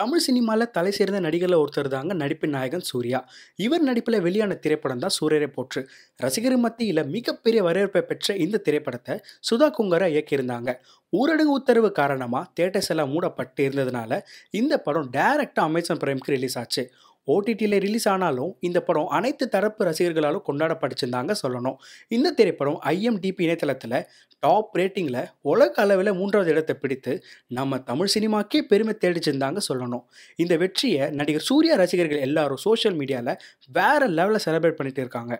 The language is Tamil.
தமிழ் சினிமாவில் தலை சேர்ந்த நடிகரில் ஒருத்தர் தாங்க நடிப்பின் நாயகன் சூர்யா இவர் நடிப்பில் வெளியான திரைப்படம் தான் சூரியரை போற்று ரசிகர் மத்தியில் மிகப்பெரிய வரவேற்பை பெற்ற இந்த திரைப்படத்தை சுதா குங்கரா இயக்கியிருந்தாங்க ஊரடங்கு உத்தரவு காரணமாக தேட்டர்ஸ் எல்லாம் மூடப்பட்டு இருந்ததுனால இந்த படம் டைரக்டாக அமேசான் பிரைம்க்கு ரிலீஸ் ஆச்சு ஓடிடியில் ரிலீஸ் ஆனாலும் இந்த படம் அனைத்து தரப்பு ரசிகர்களாலும் கொண்டாடப்படிச்சிருந்தாங்க சொல்லணும் இந்த திரைப்படம் ஐஎம்டிபி இணையதளத்தில் டாப் ரேட்டிங்கில் உலக அளவில் மூன்றாவது இடத்தை பிடித்து நம்ம தமிழ் சினிமாக்கே பெருமை தேடிச்சிருந்தாங்க சொல்லணும் இந்த வெற்றியை நடிகர் சூர்யா ரசிகர்கள் எல்லாரும் சோஷியல் மீடியாவில் வேறு லெவலில் செலிப்ரேட் பண்ணிட்டு இருக்காங்க